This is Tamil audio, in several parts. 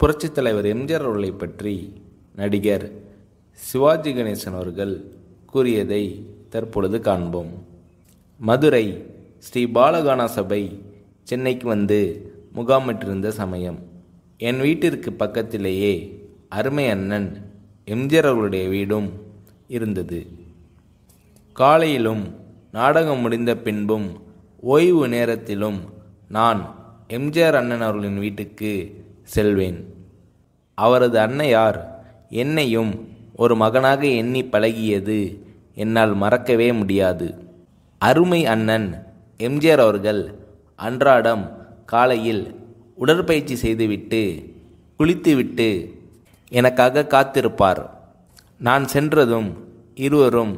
புரட்சித் தலைவர் எம்ஜிஆர் அவர்களை பற்றி நடிகர் சிவாஜி கணேசன் அவர்கள் கூறியதை தற்பொழுது காண்போம் மதுரை ஸ்ரீ பாலகானா சபை சென்னைக்கு வந்து முகாமிட்டிருந்த சமயம் என் வீட்டிற்கு பக்கத்திலேயே அருமை அண்ணன் எம்ஜிஆர் அவர்களுடைய வீடும் இருந்தது காலையிலும் நாடகம் முடிந்த பின்பும் ஓய்வு நேரத்திலும் நான் எம்ஜிஆர் அண்ணன் அவர்களின் வீட்டுக்கு செல்வேன் அவரது அன்னையார் என்னையும் ஒரு மகனாக எண்ணி பழகியது என்னால் மறக்கவே முடியாது அருமை அண்ணன் எம்ஜிஆர் அவர்கள் அன்றாடம் காலையில் உடற்பயிற்சி செய்துவிட்டு குளித்துவிட்டு எனக்காக காத்திருப்பார் நான் சென்றதும் இருவரும்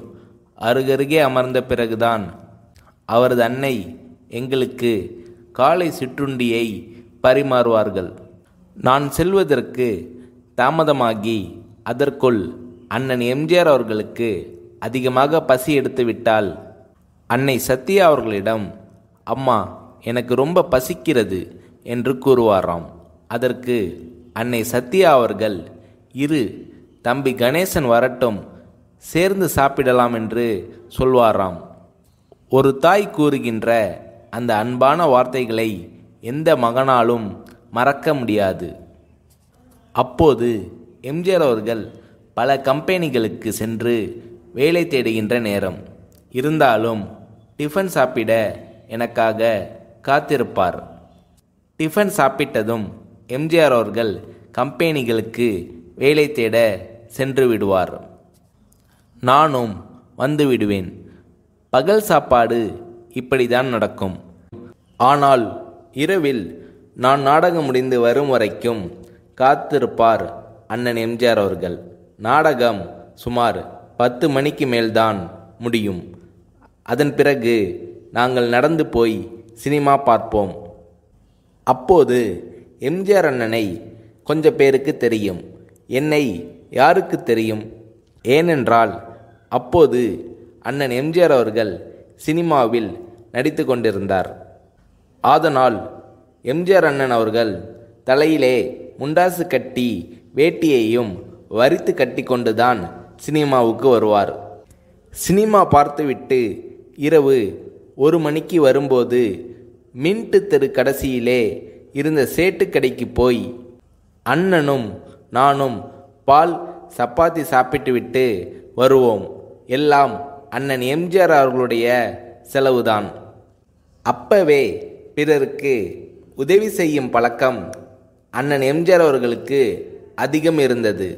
அருகருகே அமர்ந்த பிறகுதான் அவரது அன்னை எங்களுக்கு காலை சிற்றுண்டியை பரிமாறுவார்கள் நான் செல்வதற்கு தாமதமாகி அதற்குள் அண்ணன் எம்ஜிஆர் அவர்களுக்கு அதிகமாக பசி எடுத்துவிட்டால் அன்னை சத்யா அவர்களிடம் அம்மா எனக்கு ரொம்ப பசிக்கிறது என்று கூறுவாராம் அதற்கு அன்னை சத்யா அவர்கள் இரு தம்பி கணேசன் வரட்டும் சேர்ந்து சாப்பிடலாம் என்று சொல்வாராம் ஒரு தாய் கூறுகின்ற அந்த அன்பான வார்த்தைகளை எந்த மகனாலும் மறக்க முடியாது அப்போது எம்ஜிஆர் அவர்கள் பல கம்பெனிகளுக்கு சென்று வேலை தேடுகின்ற நேரம் இருந்தாலும் டிஃபன் சாப்பிட எனக்காக காத்திருப்பார் டிஃபன் சாப்பிட்டதும் எம்ஜிஆர் அவர்கள் கம்பெனிகளுக்கு வேலை தேட சென்று விடுவார் நானும் வந்து விடுவேன் பகல் சாப்பாடு இப்படி தான் நடக்கும் ஆனால் இரவில் நான் நாடகம் முடிந்து வரும் வரைக்கும் காத்திருப்பார் அண்ணன் எம்ஜிஆர் அவர்கள் நாடகம் சுமார் பத்து மணிக்கு மேல்தான் முடியும் அதன் பிறகு நாங்கள் நடந்து போய் சினிமா பார்ப்போம் அப்போது எம்ஜிஆர் அண்ணனை கொஞ்ச பேருக்கு தெரியும் என்னை யாருக்கு தெரியும் ஏனென்றால் அப்போது அண்ணன் எம்ஜிஆர் அவர்கள் சினிமாவில் நடித்து கொண்டிருந்தார் அதனால் எம்ஜிஆர் அண்ணன் அவர்கள் தலையிலே முண்டாசு கட்டி வேட்டியையும் வரித்து கட்டி கொண்டுதான் சினிமாவுக்கு வருவார் சினிமா பார்த்துவிட்டு இரவு ஒரு மணிக்கு வரும்போது மின்ட்டு தெரு கடைசியிலே இருந்த சேட்டு கடைக்கு போய் அண்ணனும் நானும் பால் சப்பாத்தி சாப்பிட்டுவிட்டு வருவோம் எல்லாம் அண்ணன் எம்ஜிஆர் அவர்களுடைய செலவுதான் அப்பவே பிறருக்கு உதவி செய்யும் பழக்கம் அண்ணன் எம்ஜிஆர் அவர்களுக்கு அதிகம் இருந்தது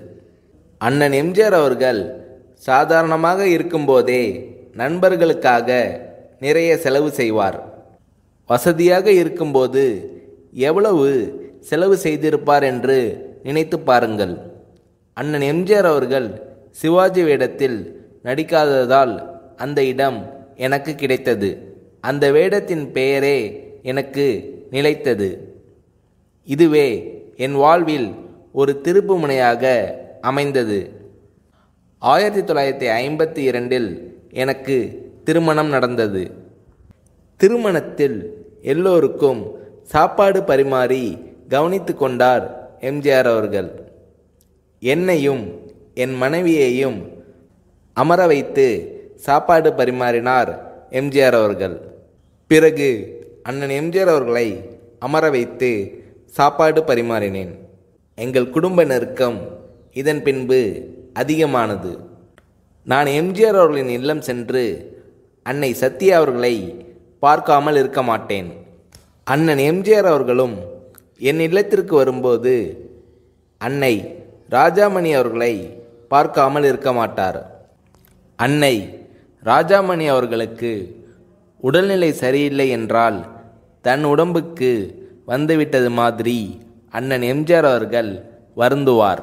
அண்ணன் எம்ஜிஆர் அவர்கள் சாதாரணமாக இருக்கும்போதே நண்பர்களுக்காக நிறைய செலவு செய்வார் வசதியாக இருக்கும்போது எவ்வளவு செலவு செய்திருப்பார் என்று நினைத்து பாருங்கள் அண்ணன் எம்ஜிஆர் அவர்கள் சிவாஜி வேடத்தில் நடிக்காததால் அந்த இடம் எனக்கு கிடைத்தது அந்த வேடத்தின் பெயரே எனக்கு நிலைத்தது இதுவே என் வாழ்வில் ஒரு திருப்பு முனையாக அமைந்தது ஆயிரத்தி தொள்ளாயிரத்தி ஐம்பத்தி இரண்டில் எனக்கு திருமணம் நடந்தது திருமணத்தில் எல்லோருக்கும் சாப்பாடு பரிமாறி கவனித்து கொண்டார் எம்ஜிஆர் அவர்கள் என்னையும் என் மனைவியையும் அமர வைத்து சாப்பாடு பரிமாறினார் எம்ஜிஆர் அவர்கள் பிறகு அண்ணன் எம்ஜிஆர் அவர்களை அமர வைத்து சாப்பாடு பரிமாறினேன் எங்கள் குடும்ப நெருக்கம் இதன் பின்பு அதிகமானது நான் எம்ஜிஆர் அவர்களின் இல்லம் சென்று அன்னை சத்யா அவர்களை பார்க்காமல் இருக்க மாட்டேன் அண்ணன் எம்ஜிஆர் அவர்களும் என் இல்லத்திற்கு வரும்போது அன்னை ராஜாமணி அவர்களை பார்க்காமல் இருக்க மாட்டார் அன்னை ராஜாமணி அவர்களுக்கு உடல்நிலை சரியில்லை என்றால் தன் உடம்புக்கு வந்துவிட்டது மாதிரி அண்ணன் எம்ஜிஆர் அவர்கள் வருந்துவார்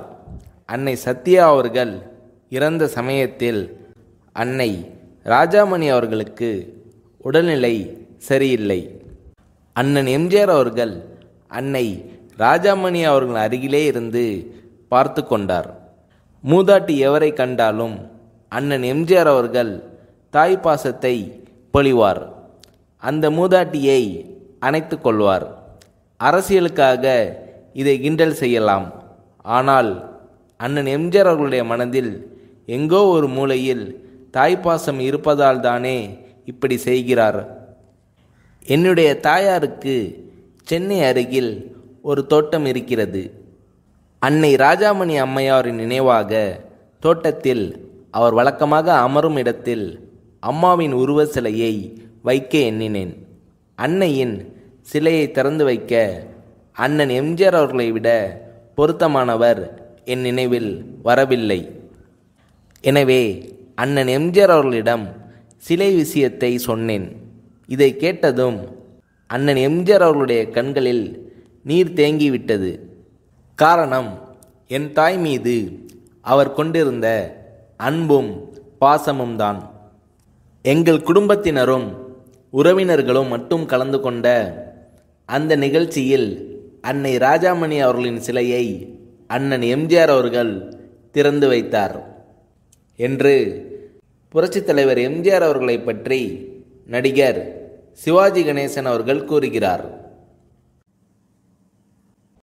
அன்னை சத்யா அவர்கள் இறந்த சமயத்தில் அன்னை ராஜாமணி அவர்களுக்கு உடல்நிலை சரியில்லை அண்ணன் எம்ஜிஆர் அவர்கள் அன்னை ராஜாமணி அவர்கள் அருகிலே இருந்து பார்த்து கொண்டார் மூதாட்டி எவரை கண்டாலும் அண்ணன் எம்ஜிஆர் அவர்கள் தாய் பாசத்தை பொழிவார் அந்த மூதாட்டியை அணைத்து கொள்வார் அரசியலுக்காக இதை கிண்டல் செய்யலாம் ஆனால் அண்ணன் எம்ஜிஆர் அவர்களுடைய மனதில் எங்கோ ஒரு மூலையில் தாய்ப்பாசம் இருப்பதால் தானே இப்படி செய்கிறார் என்னுடைய தாயாருக்கு சென்னை அருகில் ஒரு தோட்டம் இருக்கிறது அன்னை ராஜாமணி அம்மையாரின் நினைவாக தோட்டத்தில் அவர் வழக்கமாக அமரும் இடத்தில் அம்மாவின் உருவ சிலையை வைக்க எண்ணினேன் அன்னையின் சிலையை திறந்து வைக்க அண்ணன் எம்ஜிஆர் அவர்களை விட பொருத்தமானவர் என் நினைவில் வரவில்லை எனவே அண்ணன் எம்ஜிஆர் அவர்களிடம் சிலை விஷயத்தை சொன்னேன் இதை கேட்டதும் அண்ணன் எம்ஜிஆர் அவர்களுடைய கண்களில் நீர் தேங்கிவிட்டது காரணம் என் தாய் மீது அவர் கொண்டிருந்த அன்பும் பாசமும் தான் எங்கள் குடும்பத்தினரும் உறவினர்களும் மட்டும் கலந்து கொண்ட அந்த நிகழ்ச்சியில் அன்னை ராஜாமணி அவர்களின் சிலையை அண்ணன் எம்ஜிஆர் அவர்கள் திறந்து வைத்தார் என்று புரட்சித் தலைவர் எம்ஜிஆர் அவர்களை பற்றி நடிகர் சிவாஜி கணேசன் அவர்கள் கூறுகிறார்